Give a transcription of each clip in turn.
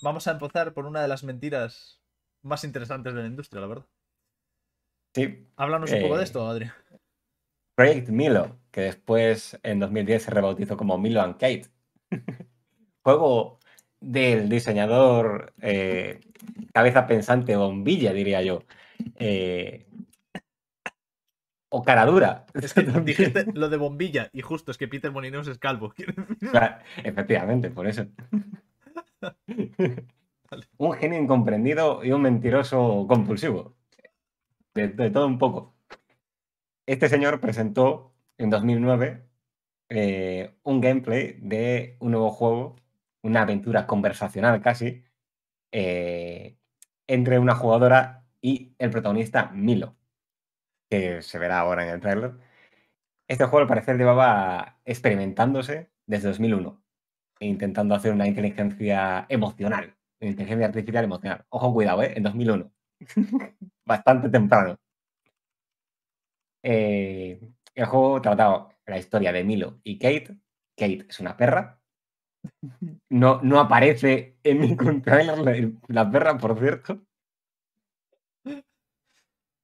vamos a empezar por una de las mentiras más interesantes de la industria, la verdad. Sí. Háblanos un poco de eh, esto, Adrián. Project Milo, que después en 2010 se rebautizó como Milo and Kate. Juego del diseñador eh, cabeza pensante bombilla, diría yo. Eh, o cara dura. Es que dijiste lo de bombilla y justo es que Peter Molineus es calvo. efectivamente, por eso un genio incomprendido y un mentiroso compulsivo. De, todo un poco. Este señor presentó en 2009 eh, un gameplay de un nuevo juego, una aventura conversacional casi, eh, entre una jugadora y el protagonista Milo, que se verá ahora en el trailer. Este juego al parecer llevaba experimentándose desde 2001 intentando hacer una inteligencia emocional, inteligencia artificial emocional. Ojo, cuidado, ¿eh? En 2001. Bastante temprano. Eh, el juego trataba la historia de Milo y Kate. Kate es una perra. No, no aparece en mi trailer la, perra, por cierto.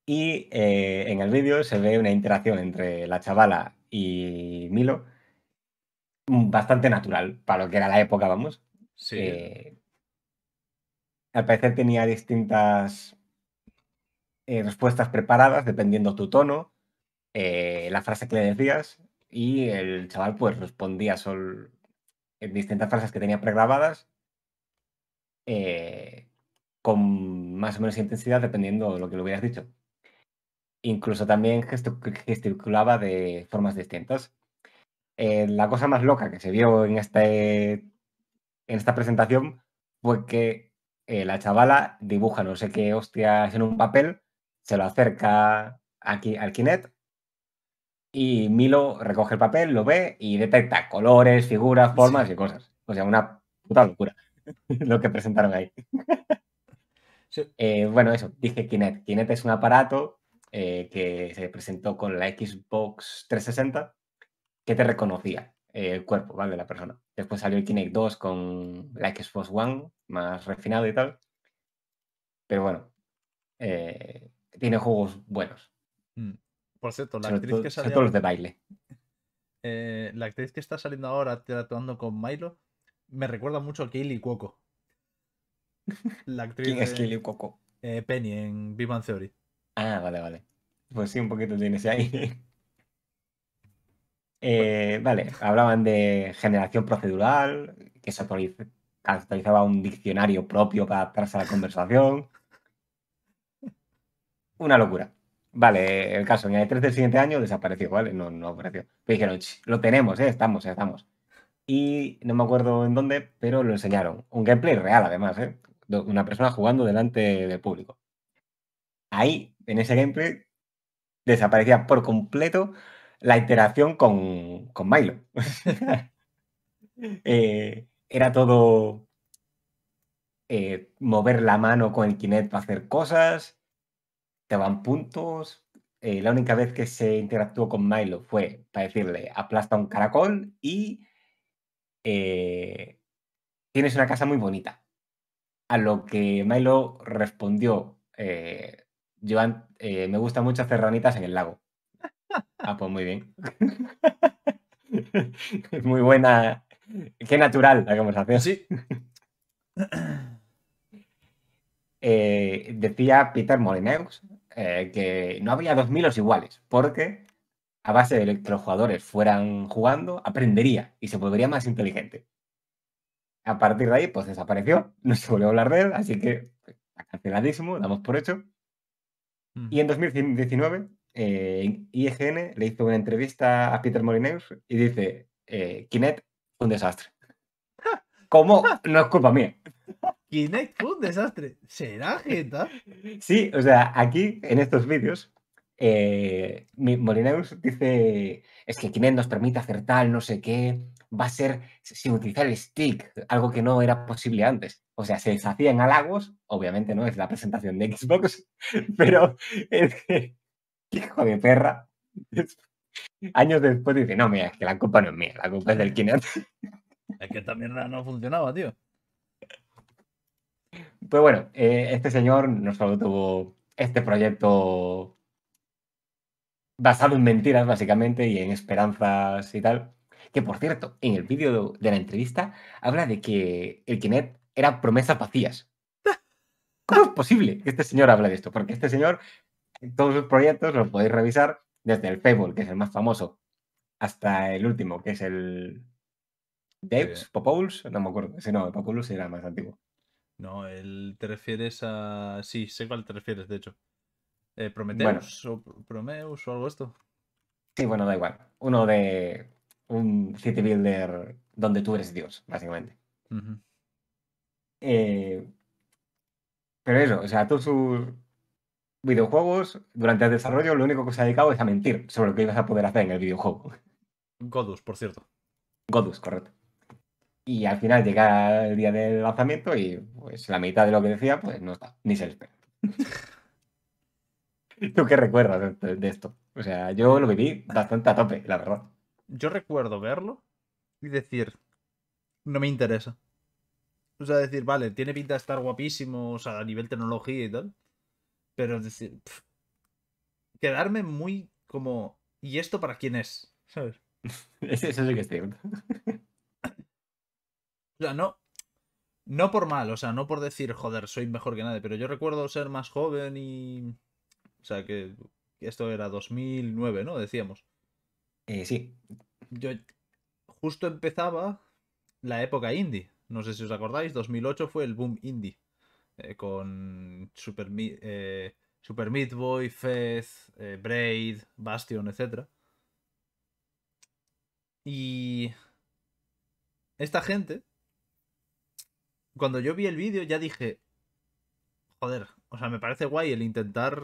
Y eh, en el vídeo se ve una interacción entre la chavala y Milo bastante natural para lo que era la época, vamos. Sí. Eh, al parecer tenía distintas eh, respuestas preparadas dependiendo tu tono, eh, la frase que le decías y el chaval pues respondía sol, en distintas frases que tenía pregrabadas con más o menos intensidad dependiendo de lo que le hubieras dicho. Incluso también gesticulaba de formas distintas. Eh, la cosa más loca que se vio en, este, en esta presentación fue que eh, la chavala dibuja no sé qué hostias en un papel, se lo acerca aquí al Kinect y Milo recoge el papel, lo ve y detecta colores, figuras, formas y cosas. O sea, una puta locura lo que presentaron ahí. Eh, bueno, eso, dice Kinect. Kinect es un aparato que se presentó con la Xbox 360 que te reconocía eh, el cuerpo, ¿vale? De la persona. Después salió el Kinect 2 con la Xbox One, más refinado y tal. Pero bueno, eh, tiene juegos buenos. Mm. Por cierto, la actriz que salió... de baile. Eh, la actriz que está saliendo ahora actuando con Milo me recuerda mucho a Kaylee Cuoco. La actriz ¿Quién es Kaylee Cuoco? Penny en Big Theory. Ah, vale, vale. Pues sí, un poquito tienes ahí. Eh, vale, hablaban de generación procedural, que se actualizaba un diccionario propio para adaptarse a la conversación. Una locura. Vale, el caso en el 3 e del siguiente año desapareció, ¿vale? No, no apareció. Pero dijeron, lo tenemos, ¿eh? estamos, estamos. Y no me acuerdo en dónde, pero lo enseñaron. Un gameplay real, además, ¿eh? Una persona jugando delante del público. Ahí, en ese gameplay, desaparecía por completo la interacción con, con Milo. Eh, era todo eh, mover la mano con el Kinect para hacer cosas, te van puntos. Eh, la única vez que se interactuó con Milo fue para decirle aplasta un caracol y tienes una casa muy bonita. A lo que Milo respondió, yo, me gusta mucho hacer ranitas en el lago. Ah, pues muy bien. muy buena. Qué natural la conversación. Sí. Eh, decía Peter Molineux eh, que no había dos milos iguales, porque a base de electrojugadores fueran jugando, aprendería y se volvería más inteligente. A partir de ahí, pues desapareció, no se volvió a hablar de él, así que canceladísimo, damos por hecho. Mm. Y en 2019 eh, IGN le hizo una entrevista a Peter Molineus y dice, eh, Kinect un desastre. ¿Cómo? No es culpa mía. Kinect un desastre. ¿Será, Geta? Sí, o sea, aquí en estos vídeos, eh, dice, es que Kinect nos permite hacer tal, no sé qué, va a ser sin utilizar el stick, algo que no era posible antes. O sea, se en halagos, obviamente no es la presentación de Xbox, pero es que hijo de perra. Años después dice, no, mira, es que la culpa no es mía, la culpa es del Kinect. Es que también no funcionaba, tío. Pues bueno, eh, este señor no solo tuvo este proyecto basado en mentiras, básicamente, y en esperanzas y tal. Que por cierto, en el vídeo de la entrevista habla de que el Kinect era promesas vacías. ¿Cómo es posible que este señor hable de esto? Porque este señor todos sus proyectos los podéis revisar desde el Fable, que es el más famoso, hasta el último, que es el ¿Deus? Popouls, no me acuerdo, si no, Popouls era más antiguo. No, el te refieres a. Sí, sé cuál te refieres, de hecho. Eh, Prometheus o Promeus o algo esto. Sí, bueno, da igual. Uno de un city builder donde tú eres Dios, básicamente. Eh, pero eso, o sea, todos sus videojuegos, durante el desarrollo, lo único que se ha dedicado es a mentir sobre lo que ibas a poder hacer en el videojuego. Godus, por cierto. Godus, correcto. Y al final llega el día del lanzamiento y pues la mitad de lo que decía, pues no está, ni se espera. ¿Tú qué recuerdas de esto? O sea, yo lo viví bastante a tope, la verdad. Yo recuerdo verlo y decir, no me interesa. O sea, decir, vale, tiene pinta de estar guapísimo, o sea, a nivel tecnología y tal. Pero decir, quedarme muy como, ¿y esto para quién es? ¿Sabes? Eso sí que es cierto. O sea, no, no por mal, o sea, no por decir, joder, soy mejor que nadie, pero yo recuerdo ser más joven y... O sea, que esto era 2009, ¿no? Decíamos. Eh, sí. Yo justo empezaba la época indie. No sé si os acordáis, 2008 fue el boom indie. Eh, con Super, eh, Super Meat Boy, Fez, eh, Braid, Bastion, etc. Y esta gente, cuando yo vi el vídeo ya dije, joder, o sea, me parece guay el intentar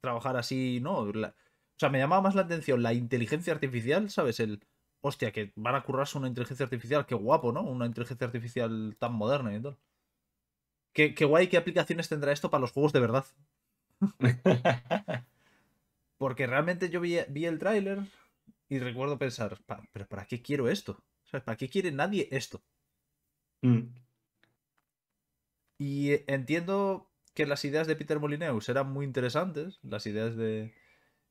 trabajar así, ¿no? o sea, me llamaba más la atención la inteligencia artificial, ¿sabes? El, hostia, que van a currarse una inteligencia artificial, qué guapo, ¿no? Una inteligencia artificial tan moderna y todo Qué, qué guay, qué aplicaciones tendrá esto para los juegos de verdad. Porque realmente yo vi, el tráiler y recuerdo pensar, pero ¿para qué quiero esto? ¿Para qué quiere nadie esto? Mm. Y entiendo que las ideas de Peter Molineux eran muy interesantes, las ideas de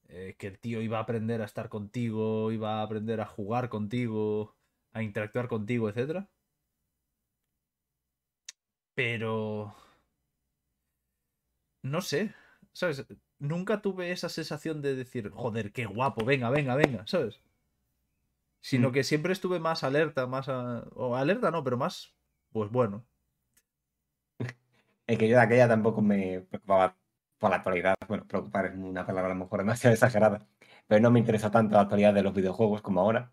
eh, que el tío iba a aprender a estar contigo, iba a aprender a jugar contigo, a interactuar contigo, etc. Pero... No sé, ¿sabes? Nunca tuve esa sensación de decir, joder, qué guapo, venga, venga, venga, ¿sabes? Sino mm. que siempre estuve más alerta, más... O alerta no, pero más... Pues bueno. Es que yo de aquella tampoco me preocupaba por la actualidad. Bueno, preocupar es una palabra a lo mejor demasiado exagerada. Pero no me interesa tanto la actualidad de los videojuegos como ahora.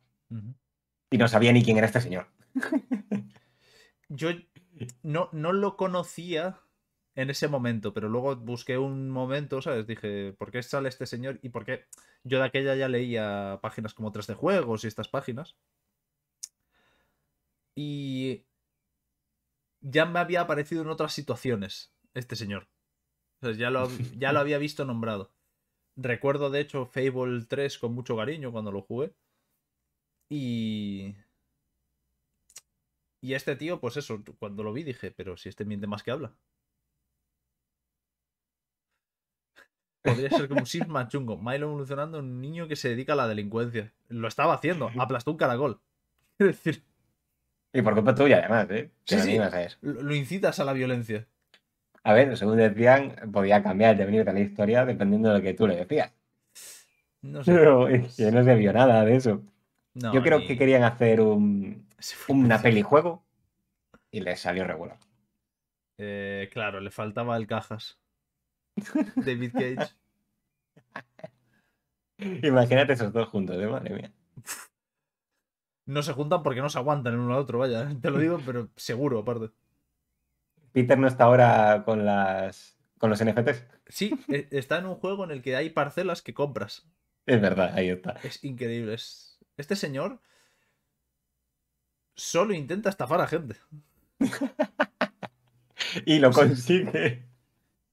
Y no sabía ni quién era este señor. yo no, lo conocía en ese momento, pero luego busqué un momento, ¿sabes? Dije, ¿por qué sale este señor? Y por qué yo de aquella ya leía páginas como 3 de juegos y estas páginas. Y ya me había aparecido en otras situaciones este señor. ya, lo, ya lo había visto nombrado. Recuerdo, de hecho, Fable 3 con mucho cariño cuando lo jugué. Y y este tío, pues eso, cuando lo vi dije, pero si este miente más que habla. Podría ser como un Sigma chungo. Milo evolucionando un niño que se dedica a la delincuencia. Lo estaba haciendo, aplastó un caracol. Es decir. Y por culpa tuya, además, ¿eh? lo incitas a la violencia. A ver, según decían, podía cambiar el devenir de la historia dependiendo de lo que tú le decías. No sé. Pero no se vio nada de eso. Yo creo que querían hacer un, una peli juego y les salió regular. Eh, claro, le faltaba el cajas. David Cage. Imagínate esos dos juntos, ¿eh? madre mía. No se juntan porque no se aguantan el uno al otro, vaya. Te lo digo, pero seguro, aparte. Peter no está ahora con las. con los NFTs. Sí, e, está en un juego en el que hay parcelas que compras. Es verdad, ahí está. Es increíble, es este señor solo intenta estafar a gente. y lo consigue.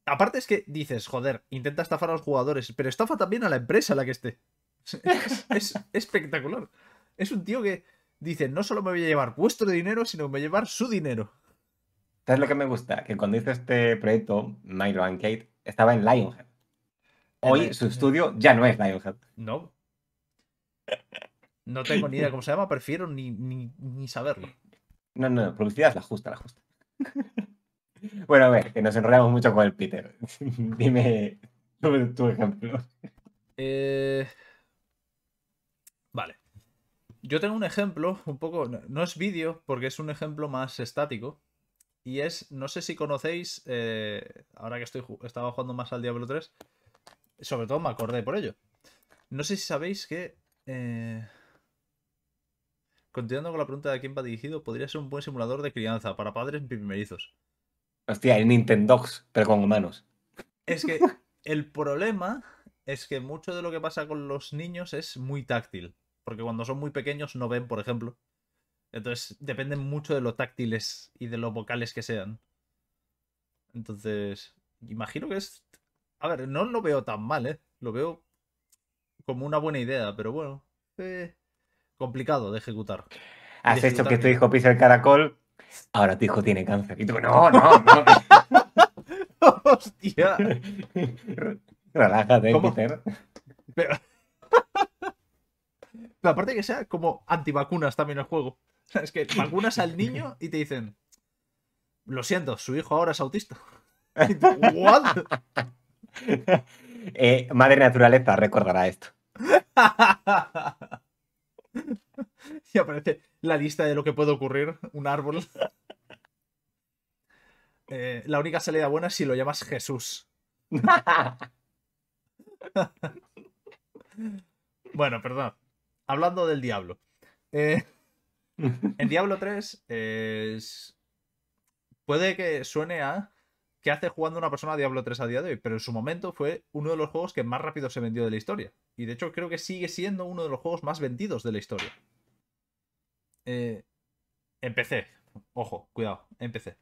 Aparte es que dices, joder, intenta estafar a los jugadores, pero estafa también a la empresa a la que esté. Es, espectacular. Es un tío que dice, no solo me voy a llevar vuestro dinero, sino me voy a llevar su dinero. Es lo que me gusta? Que cuando hice este proyecto, Milo and Kate, estaba en Lionhead. Hoy su estudio ya no es Lionhead. No. No tengo ni idea cómo se llama, prefiero ni, saberlo. No, no, no, publicidad es la justa, la justa. bueno, a ver, que nos enrollamos mucho con el Peter. Dime tu, tu ejemplo. Eh, vale. Yo tengo un ejemplo, un poco, no es vídeo, porque es un ejemplo más estático. Y es, no sé si conocéis, eh, ahora que estoy, estaba jugando más al Diablo 3, sobre todo me acordé por ello. No sé si sabéis que... Eh, Continuando con la pregunta de quién va dirigido, podría ser un buen simulador de crianza para padres primerizos. Hostia, el Nintendox, pero con humanos. Es que el problema es que mucho de lo que pasa con los niños es muy táctil. Porque cuando son muy pequeños no ven, por ejemplo. Entonces dependen mucho de lo táctiles y de los vocales que sean. Entonces, imagino que es. A ver, no lo veo tan mal, ¿eh? Lo veo como una buena idea, pero bueno. Eh complicado de ejecutar. Has hecho que tu hijo pise el caracol, ahora tu hijo tiene cáncer. Y tú, no, no, no. Hostia. Relájate, Pero... aparte que sea como antivacunas también el juego. es que vacunas al niño y te dicen, lo siento, su hijo ahora es autista. ¿What? Eh, madre naturaleza recordará esto. y aparece la lista de lo que puede ocurrir, un árbol. Eh, la única salida buena es si lo llamas Jesús. bueno, perdón. Hablando del diablo. Eh, en Diablo 3 es... puede que suene a que hace jugando una persona a Diablo 3 a día de hoy, pero en su momento fue uno de los juegos que más rápido se vendió de la historia. Y de hecho creo que sigue siendo uno de los juegos más vendidos de la historia. empecé, eh, ojo, cuidado, empecé.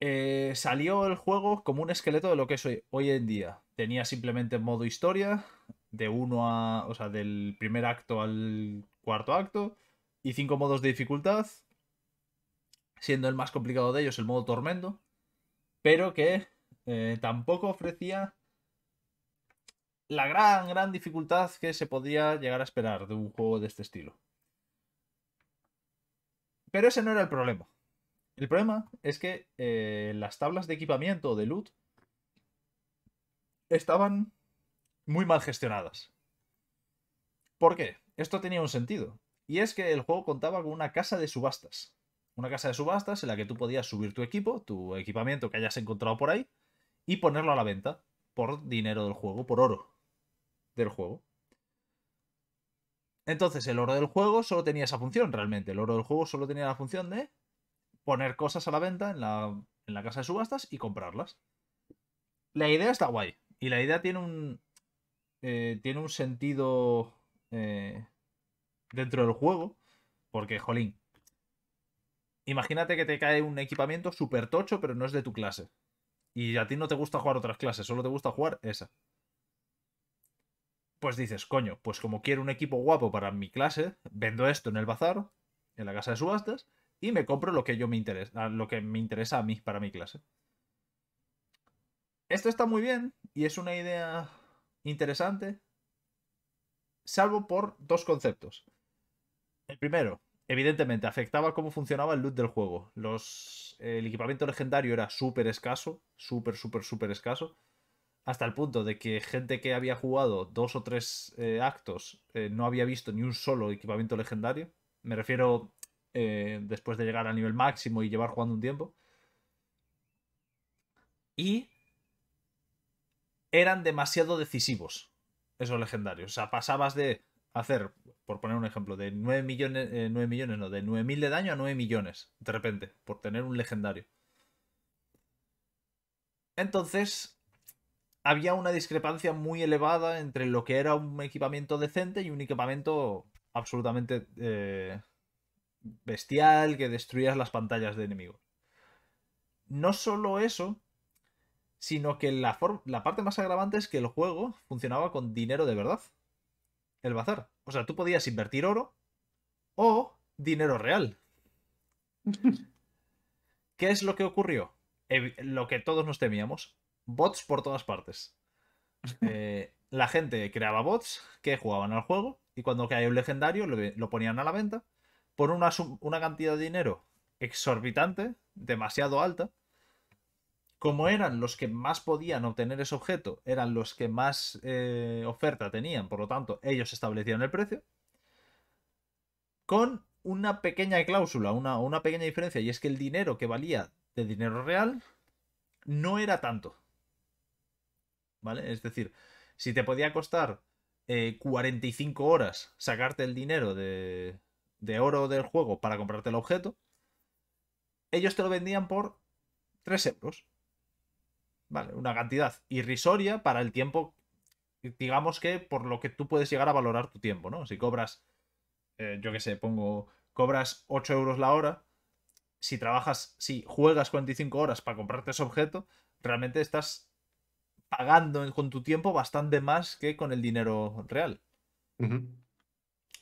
Eh, salió el juego como un esqueleto de lo que es hoy, hoy en día. Tenía simplemente modo historia, de uno a. O sea, del primer acto al cuarto acto, y cinco modos de dificultad, siendo el más complicado de ellos el modo tormento, pero que eh, tampoco ofrecía la gran, gran dificultad que se podía llegar a esperar de un juego de este estilo. Pero ese no era el problema. El problema es que eh, las tablas de equipamiento de loot estaban muy mal gestionadas. ¿Por qué? Esto tenía un sentido. Y es que el juego contaba con una casa de subastas una casa de subastas en la que tú podías subir tu equipo, tu equipamiento que hayas encontrado por ahí, y ponerlo a la venta por dinero del juego, por oro del juego. Entonces, el oro del juego solo tenía esa función, realmente. El oro del juego solo tenía la función de poner cosas a la venta en la, casa de subastas y comprarlas. La idea está guay. Y la idea tiene un. Eh, tiene un sentido. Eh, dentro del juego. Porque, jolín, Imagínate que te cae un equipamiento súper tocho, pero no es de tu clase. Y a ti no te gusta jugar otras clases, solo te gusta jugar esa. Pues dices, coño, pues como quiero un equipo guapo para mi clase, vendo esto en el bazar, en la casa de subastas, y me compro lo que yo me interesa, ah, lo que me interesa a mí para mi clase. Esto está muy bien y es una idea interesante, salvo por dos conceptos. El primero, evidentemente afectaba cómo funcionaba el loot del juego. Los, el equipamiento legendario era súper escaso, súper, súper, súper escaso, hasta el punto de que gente que había jugado dos o tres eh, actos eh, no había visto ni un solo equipamiento legendario. Me refiero eh, después de llegar al nivel máximo y llevar jugando un tiempo. Y eran demasiado decisivos esos legendarios. O sea, pasabas de hacer, por poner un ejemplo, de 9 millones, 9 eh, millones, no, de 9.000 de daño a 9 millones, de repente, por tener un legendario. Entonces, había una discrepancia muy elevada entre lo que era un equipamiento decente y un equipamiento absolutamente eh, bestial que destruía las pantallas de enemigos. No solo eso, sino que la, la parte más agravante es que el juego funcionaba con dinero de verdad el bazar. O sea, tú podías invertir oro o dinero real. ¿Qué es lo que ocurrió? Lo que todos nos temíamos. Bots por todas partes. Eh, la gente creaba bots que jugaban al juego y cuando caía un legendario lo, ponían a la venta por una cantidad de dinero exorbitante, demasiado alta, como eran los que más podían obtener ese objeto, eran los que más eh, oferta tenían, por lo tanto, ellos establecían el precio, con una pequeña cláusula, una, pequeña diferencia, y es que el dinero que valía de dinero real no era tanto. ¿Vale? Es decir, si te podía costar 45 eh, horas sacarte el dinero de, de oro del juego para comprarte el objeto, ellos te lo vendían por 3 euros. Vale, una cantidad irrisoria para el tiempo, digamos que por lo que tú puedes llegar a valorar tu tiempo, ¿no? Si cobras, eh, yo qué sé, pongo, cobras 8 euros la hora, si trabajas, si juegas 45 horas para comprarte ese objeto, realmente estás pagando con tu tiempo bastante más que con el dinero real.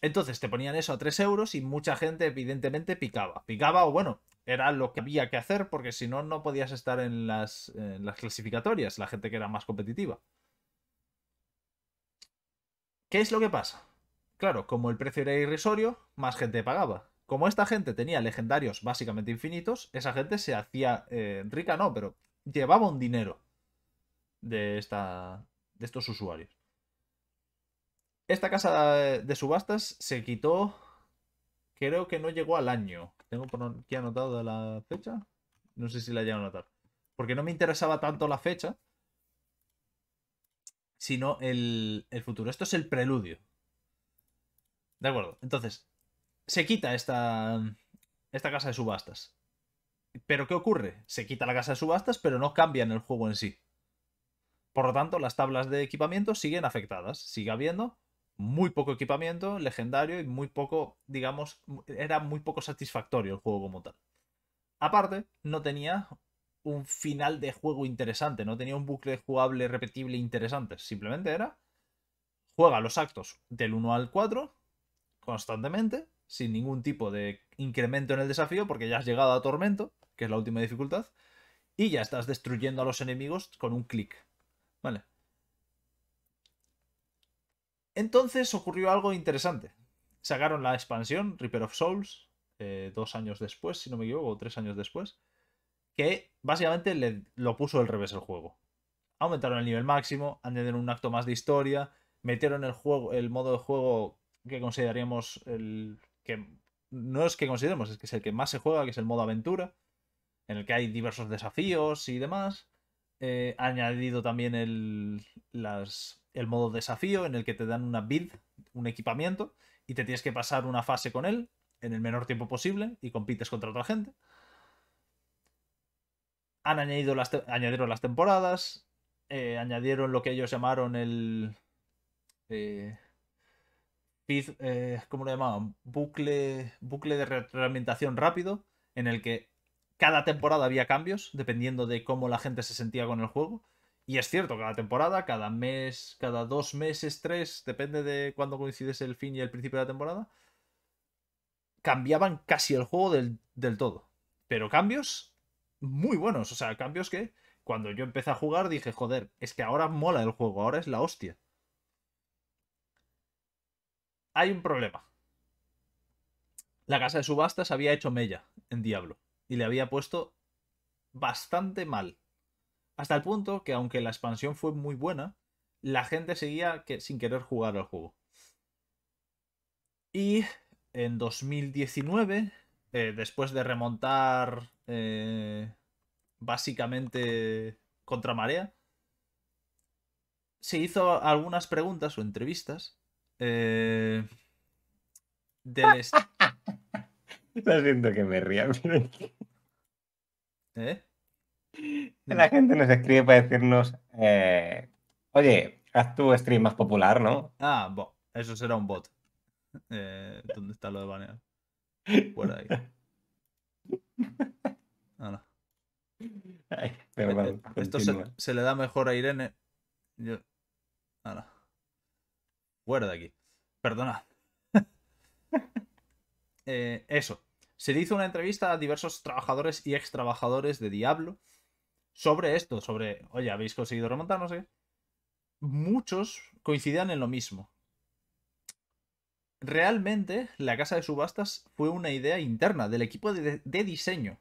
Entonces te ponían eso a 3 euros y mucha gente evidentemente picaba. Picaba o bueno, era lo que había que hacer porque si no, no podías estar en las, clasificatorias, la gente que era más competitiva. ¿Qué es lo que pasa? Claro, como el precio era irrisorio, más gente pagaba. Como esta gente tenía legendarios básicamente infinitos, esa gente se hacía eh, rica, no, pero llevaba un dinero de, esta, de estos usuarios. Esta casa de subastas se quitó, creo que no llegó al año. Tengo por aquí anotado la fecha. No sé si la llevo a anotar. Porque no me interesaba tanto la fecha, sino el, el futuro. Esto es el preludio. De acuerdo, entonces, se quita esta, esta casa de subastas. Pero ¿qué ocurre? Se quita la casa de subastas, pero no cambian el juego en sí. Por lo tanto, las tablas de equipamiento siguen afectadas. Sigue habiendo muy poco equipamiento legendario y muy poco, digamos, era muy poco satisfactorio el juego como tal. Aparte, no tenía un final de juego interesante, no tenía un bucle jugable repetible interesante, simplemente era juega los actos del 1 al 4 constantemente, sin ningún tipo de incremento en el desafío, porque ya has llegado a Tormento, que es la última dificultad, y ya estás destruyendo a los enemigos con un clic. Vale, entonces ocurrió algo interesante. Sacaron la expansión, Reaper of Souls, eh, dos años después, si no me equivoco, o tres años después, que básicamente le, lo puso al revés el juego. Aumentaron el nivel máximo, añadieron un acto más de historia, metieron el, juego, el modo de juego que consideraríamos el que no es que consideremos, es que es el que más se juega, que es el modo aventura, en el que hay diversos desafíos y demás. Eh, añadido también el, las, el modo desafío en el que te dan una build, un equipamiento, y te tienes que pasar una fase con él en el menor tiempo posible y compites contra otra gente. Han añadido las, añadieron las temporadas, eh, añadieron lo que ellos llamaron el... Eh, eh, ¿Cómo lo llamaban? Bucle, bucle de retroalimentación rápido, en el que cada temporada había cambios, dependiendo de cómo la gente se sentía con el juego. Y es cierto, cada temporada, cada mes, cada dos meses, tres, depende de cuándo coincides el fin y el principio de la temporada, cambiaban casi el juego del, del todo. Pero cambios muy buenos, o sea, cambios que cuando yo empecé a jugar dije, joder, es que ahora mola el juego, ahora es la hostia. Hay un problema. La casa de subastas había hecho mella en Diablo y le había puesto bastante mal. Hasta el punto que, aunque la expansión fue muy buena, la gente seguía sin querer jugar al juego. Y en 2019, eh, después de remontar eh, básicamente contra marea, se hizo algunas preguntas o entrevistas eh, del... que me ría, ¿Eh? La mm. gente nos escribe para decirnos, eh, oye, haz tu stream más popular, ¿no? Ah, bueno, eso será un bot. Eh, ¿Dónde está lo de banear? Fuera ah, eh, esto se, le da mejor a Irene. Yo... Ah, aquí. Perdona. eso. Se le hizo una entrevista a diversos trabajadores y ex trabajadores de Diablo sobre esto, sobre, oye, habéis conseguido remontar, no sé, muchos coincidían en lo mismo. Realmente, la casa de subastas fue una idea interna del equipo de, diseño.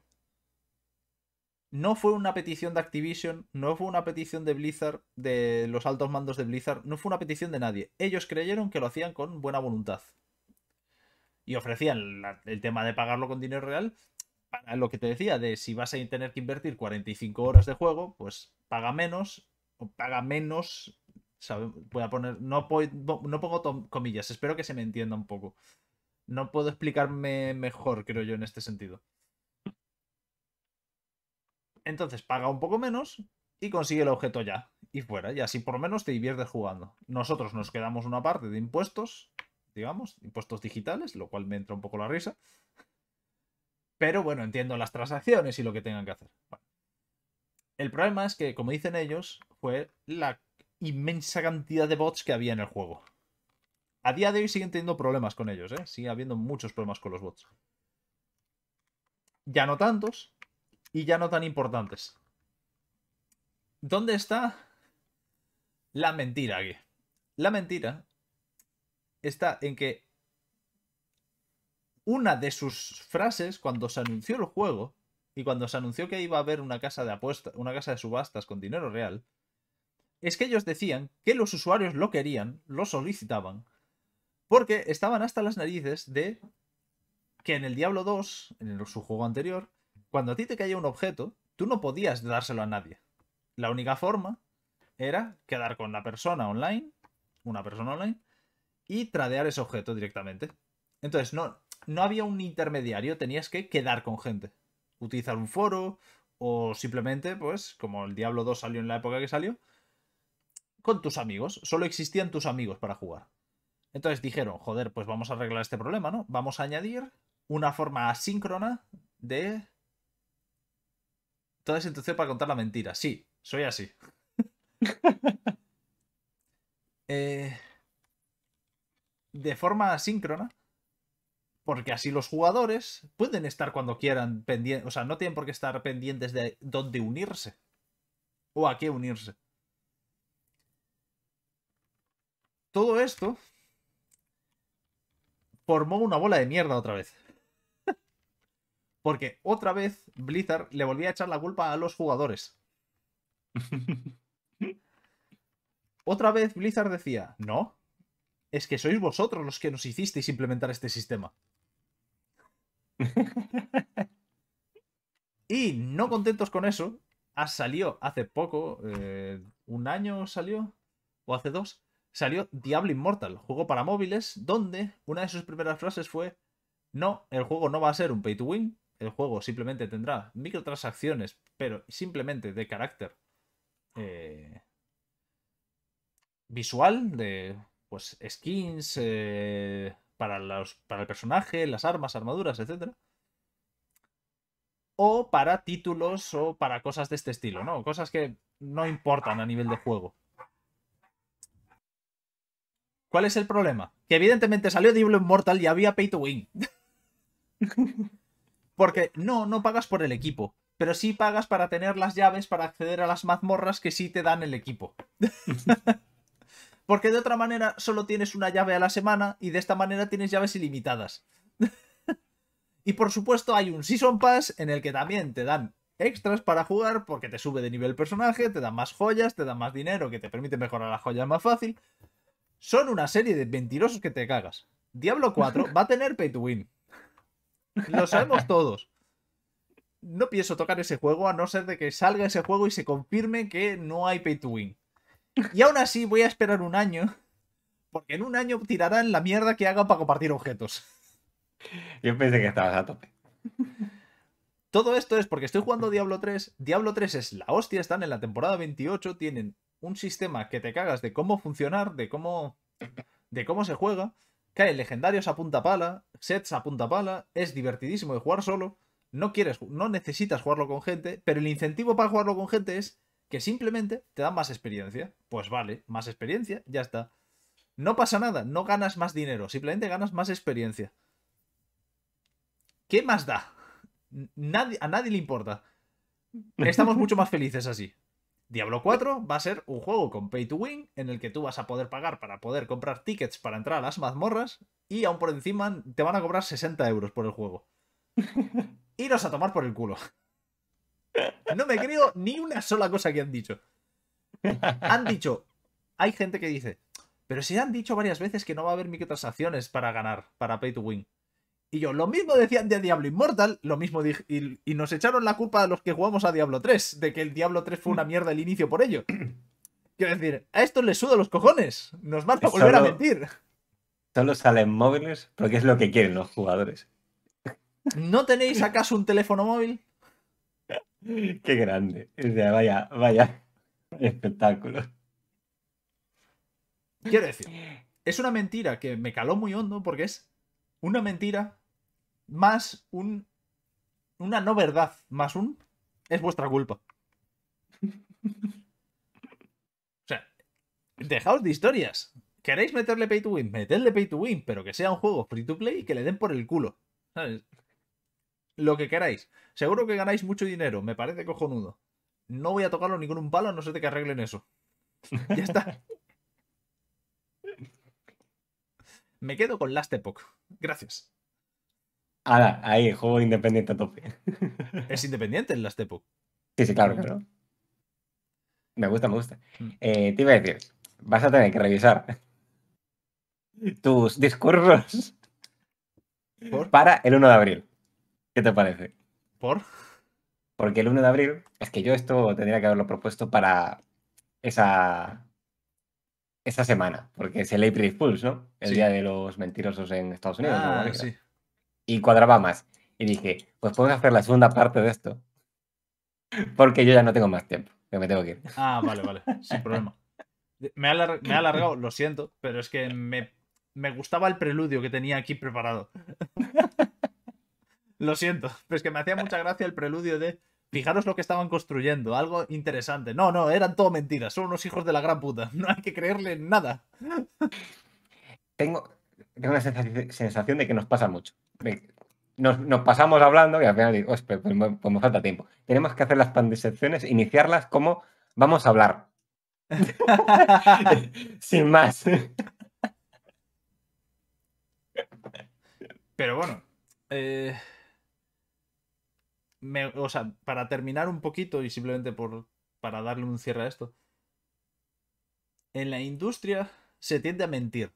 No fue una petición de Activision, no fue una petición de Blizzard, de los altos mandos de Blizzard, no fue una petición de nadie. Ellos creyeron que lo hacían con buena voluntad. Y ofrecían el tema de pagarlo con dinero real, lo que te decía, de si vas a tener que invertir 45 horas de juego, pues paga menos, o paga menos, voy a poner, no, no pongo comillas, espero que se me entienda un poco. No puedo explicarme mejor, creo yo, en este sentido. Entonces, paga un poco menos y consigue el objeto ya. Y fuera, y así por lo menos te diviertes jugando. Nosotros nos quedamos una parte de impuestos, digamos, impuestos digitales, lo cual me entra un poco la risa. Pero bueno, entiendo las transacciones y lo que tengan que hacer. El problema es que, como dicen ellos, fue la inmensa cantidad de bots que había en el juego. A día de hoy siguen teniendo problemas con ellos, ¿eh? Sigue habiendo muchos problemas con los bots. Ya no tantos y ya no tan importantes. ¿Dónde está la mentira aquí? La mentira está en que una de sus frases cuando se anunció el juego y cuando se anunció que iba a haber una casa de apuestas una casa de subastas con dinero real, es que ellos decían que los usuarios lo querían, lo solicitaban, porque estaban hasta las narices de que en el Diablo 2, en su juego anterior, cuando a ti te caía un objeto, tú no podías dárselo a nadie. La única forma era quedar con la persona online, una persona online, y tradear ese objeto directamente. Entonces, no, no había un intermediario, tenías que quedar con gente. Utilizar un foro o simplemente, pues, como el Diablo 2 salió en la época que salió, con tus amigos. Solo existían tus amigos para jugar. Entonces dijeron, joder, pues vamos a arreglar este problema, ¿no? Vamos a añadir una forma asíncrona de... entonces entonces para contar la mentira. Sí, soy así. Eh, de forma asíncrona porque así los jugadores pueden estar cuando quieran pendientes, o sea, no tienen por qué estar pendientes de dónde unirse o a qué unirse. Todo esto formó una bola de mierda otra vez. Porque otra vez Blizzard le volvía a echar la culpa a los jugadores. otra vez Blizzard decía, no, es que sois vosotros los que nos hicisteis implementar este sistema. y no contentos con eso, salió hace poco, eh, un año salió, o hace dos, salió Diablo Immortal, juego para móviles, donde una de sus primeras frases fue, no, el juego no va a ser un pay to win, el juego simplemente tendrá microtransacciones, pero simplemente de carácter eh, visual, de pues skins, eh, para, los, para el personaje, las armas, armaduras, etc. O para títulos o para cosas de este estilo, ¿no? Cosas que no importan a nivel de juego. ¿Cuál es el problema? Que evidentemente salió Diablo Immortal y había pay to win. Porque no, no pagas por el equipo, pero sí pagas para tener las llaves para acceder a las mazmorras que sí te dan el equipo. Porque de otra manera solo tienes una llave a la semana y de esta manera tienes llaves ilimitadas. y por supuesto hay un Season Pass en el que también te dan extras para jugar porque te sube de nivel personaje, te dan más joyas, te dan más dinero que te permite mejorar las joyas más fácil. Son una serie de mentirosos que te cagas. Diablo 4 va a tener pay to win. Lo sabemos todos. No pienso tocar ese juego a no ser de que salga ese juego y se confirme que no hay pay to win. Y aún así voy a esperar un año, porque en un año tirarán la mierda que haga para compartir objetos. Yo pensé que estabas a tope. Todo esto es porque estoy jugando Diablo 3. Diablo 3 es la hostia, están en la temporada 28, tienen un sistema que te cagas de cómo funcionar, de cómo, de cómo se juega. Caen legendarios a punta pala, sets a punta pala, es divertidísimo de jugar solo. No quieres, no necesitas jugarlo con gente, pero el incentivo para jugarlo con gente es que simplemente te dan más experiencia. Pues vale, más experiencia, ya está. No pasa nada, no ganas más dinero, simplemente ganas más experiencia. ¿Qué más da? Nadie, a nadie le importa. Estamos mucho más felices así. Diablo 4 va a ser un juego con pay to win en el que tú vas a poder pagar para poder comprar tickets para entrar a las mazmorras y aún por encima te van a cobrar 60 euros por el juego. Iros a tomar por el culo. No me creo ni una sola cosa que han dicho. Han dicho, hay gente que dice, pero si han dicho varias veces que no va a haber microtransacciones para ganar, para pay to win. Y yo, lo mismo decían de Diablo Immortal, lo mismo y, nos echaron la culpa a los que jugamos a Diablo 3, de que el Diablo 3 fue una mierda el inicio por ello. Quiero decir, a esto les sudo los cojones, nos van a volver a mentir. Solo salen móviles porque es lo que quieren los jugadores. ¿No tenéis acaso un teléfono móvil? Qué grande. vaya, vaya espectáculo. Quiero decir, es una mentira que me caló muy hondo porque es una mentira más un una no verdad más un es vuestra culpa. O sea, dejaos de historias. ¿Queréis meterle pay to win? Metedle pay to win, pero que sea un juego free to play y que le den por el culo. ¿Sabes? lo que queráis. Seguro que ganáis mucho dinero, me parece cojonudo. No voy a tocarlo ni con un palo no sé de qué arreglen eso. ya está. me quedo con Last Epoch. Gracias. ahí, juego independiente a tope. es independiente el Last Epoch. Sí, sí, claro, claro. Me gusta, me gusta. Mm. Eh, te iba a decir, vas a tener que revisar tus discursos para el 1 de abril. ¿Qué te parece? ¿Por? Porque el 1 de abril, es que yo esto tendría que haberlo propuesto para esa, esa semana, porque es el April Fools, ¿no? El día de los mentirosos en Estados Unidos. ¿no? Ah, sí. Y cuadraba más. Y dije, pues podemos hacer la segunda parte de esto. Porque yo ya no tengo más tiempo, que me tengo que ir. Ah, vale, vale, sin problema. Me ha, alargado, lo siento, pero es que me, me gustaba el preludio que tenía aquí preparado. Lo siento, pero es que me hacía mucha gracia el preludio de fijaros lo que estaban construyendo, algo interesante. No, no, eran todo mentiras, son unos hijos de la gran puta, no hay que creerle en nada. Tengo, una sensación de que nos pasa mucho. Nos, pasamos hablando y al final digo, pues, pues, pues, me falta tiempo. Tenemos que hacer las pandisecciones, iniciarlas como vamos a hablar. Sin más. Pero bueno. Eh, o sea, para terminar un poquito y simplemente por, para darle un cierre a esto, en la industria se tiende a mentir.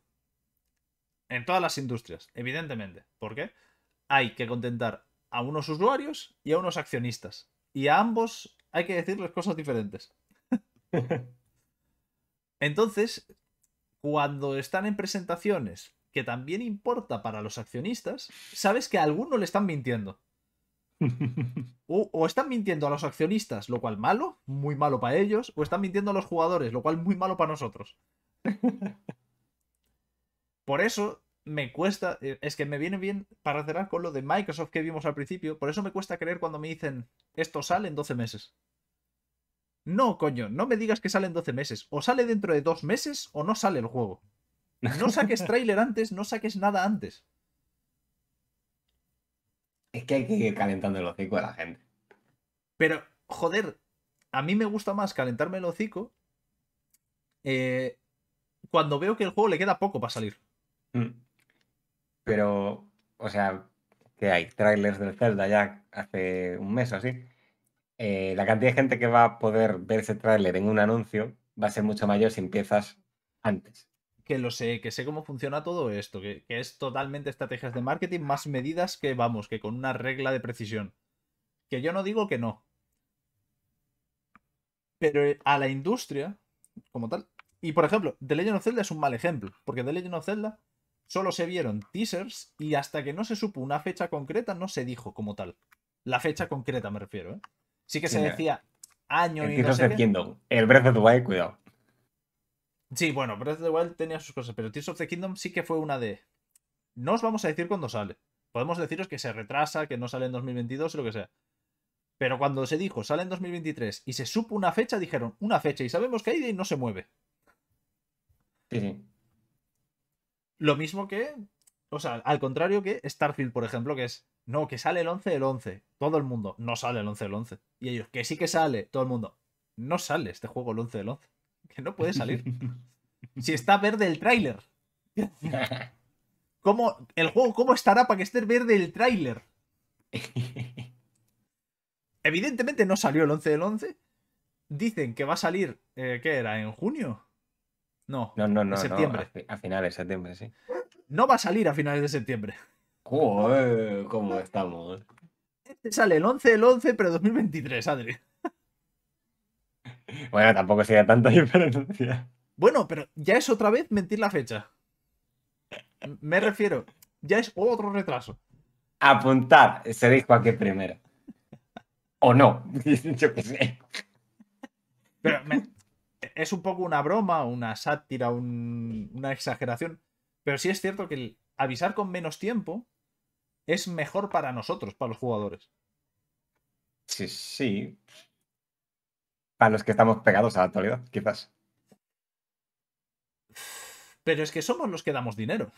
En todas las industrias, evidentemente. ¿Por qué? Hay que contentar a unos usuarios y a unos accionistas. Y a ambos hay que decirles cosas diferentes. Entonces, cuando están en presentaciones que también importa para los accionistas, sabes que a alguno le están mintiendo. O, están mintiendo a los accionistas, lo cual malo, muy malo para ellos, o están mintiendo a los jugadores, lo cual muy malo para nosotros. Por eso me cuesta, eh, es que me viene bien para cerrar con lo de Microsoft que vimos al principio, por eso me cuesta creer cuando me dicen esto sale en 12 meses. No, coño, no me digas que sale en 12 meses. O sale dentro de dos meses o no sale el juego. No saques trailer antes, no saques nada antes. Es que hay que ir calentando el hocico a la gente. Pero, joder, a mí me gusta más calentarme el hocico eh, cuando veo que el juego le queda poco para salir. Mm. Pero, o sea, que hay trailers del Zelda ya hace un mes o así. Eh, la cantidad de gente que va a poder ver ese tráiler en un anuncio va a ser mucho mayor si empiezas antes que lo sé, que sé cómo funciona todo esto, que, es totalmente estrategias de marketing, más medidas que, vamos, que con una regla de precisión. Que yo no digo que no. Pero eh, a la industria, como tal. Y por ejemplo, The Legend of Zelda es un mal ejemplo, porque The Legend of Zelda solo se vieron teasers y hasta que no se supo una fecha concreta no se dijo como tal. La fecha concreta me refiero, ¿eh? Sí que se decía año y no sé El Breath of the Wild, cuidado. Sí, bueno, Breath of the Wild tenía sus cosas, pero Tears of the Kingdom sí que fue una de. No os vamos a decir cuándo sale. Podemos deciros que se retrasa, que no sale en 2022 o lo que sea. Pero cuando se dijo sale en 2023 y se supo una fecha, dijeron una fecha y sabemos que hay no se mueve. Lo mismo que. O sea, al contrario que Starfield, por ejemplo, que es. No, que sale el 11 del 11. Todo el mundo. No sale el 11 del 11. Y ellos, que sí que sale. Todo el mundo. No sale este juego el 11 del 11 que no puede salir. si está verde el tráiler. ¿Cómo, el juego, ¿cómo estará para que esté verde el tráiler? Evidentemente no salió el 11 del 11. Dicen que va a salir, eh, ¿qué era? ¿En junio? No, no, no, no septiembre. a, finales de septiembre, sí. No va a salir a finales de septiembre. Joder, ¿cómo estamos? Este sale el 11 del 11, pero 2023, Adri. Bueno, tampoco sería tanta diferencia. Bueno, pero ya es otra vez mentir la fecha. Me refiero, ya es otro retraso. Apuntar, se dijo que primero. O no, yo qué sé. Pero es un poco una broma, una sátira, una exageración. Pero sí es cierto que avisar con menos tiempo es mejor para nosotros, para los jugadores. Sí, sí. A los que estamos pegados a la actualidad, quizás. Pero es que somos los que damos dinero.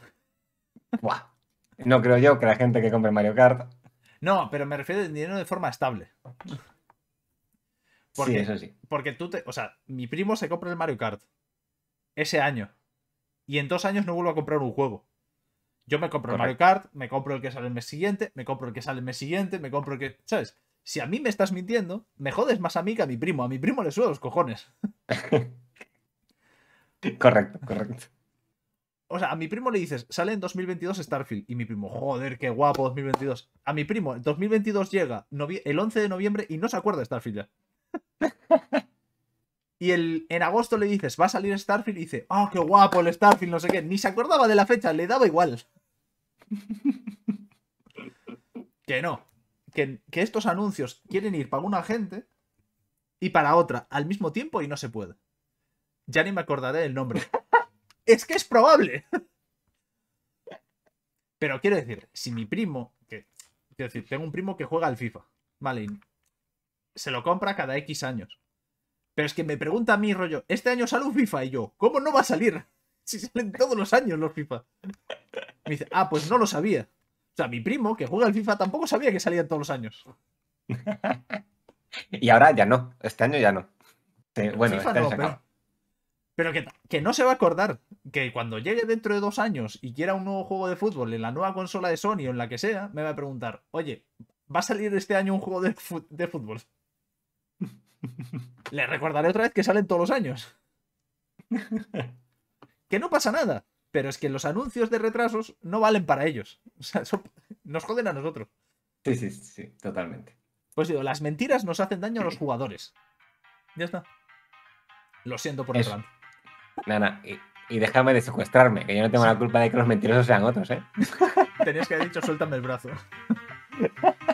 No creo yo que la gente que compre Mario Kart. No, pero me refiero al dinero de forma estable. Porque, sí, eso sí. Porque tú te. O sea, mi primo se compra el Mario Kart ese año. Y en dos años no vuelvo a comprar un juego. Yo me compro el Mario Kart, me compro el que sale el mes siguiente, me compro el que sale el mes siguiente, me compro el que. ¿Sabes? si a mí me estás mintiendo, me jodes más a mí que a mi primo. A mi primo le suelo los cojones. correcto, correcto. O sea, a mi primo le dices, sale en 2022 Starfield. Y mi primo, joder, qué guapo 2022. A mi primo, 2022 llega el 11 de noviembre y no se acuerda de Starfield ya. Y el, en agosto le dices, va a salir Starfield y dice, ah, oh, qué guapo el Starfield, no sé qué. Ni se acordaba de la fecha, le daba igual. que no que, estos anuncios quieren ir para una gente y para otra al mismo tiempo y no se puede. Ya ni me acordaré del nombre. es que es probable. Pero quiero decir, si mi primo, que, quiero decir, tengo un primo que juega al FIFA, vale, se lo compra cada X años. Pero es que me pregunta a mí, rollo, ¿este año sale un FIFA? Y yo, ¿cómo no va a salir? Si salen todos los años los FIFA. Me dice, ah, pues no lo sabía. O sea, mi primo, que juega al FIFA, tampoco sabía que salía todos los años. y ahora ya no, este año ya no. Pero este pero, que, no se va a acordar que cuando llegue dentro de dos años y quiera un nuevo juego de fútbol en la nueva consola de Sony o en la que sea, me va a preguntar, oye, ¿va a salir este año un juego de fútbol? Le recordaré otra vez que salen todos los años. que no pasa nada. Pero es que los anuncios de retrasos no valen para ellos. O sea, nos joden a nosotros. Sí, sí, sí, totalmente. Pues digo, las mentiras nos hacen daño a los jugadores. Ya está. Lo siento por Eso. el y, déjame de secuestrarme, que yo no tengo la culpa de que los mentirosos sean otros, ¿eh? Tenías que haber dicho, suéltame el brazo.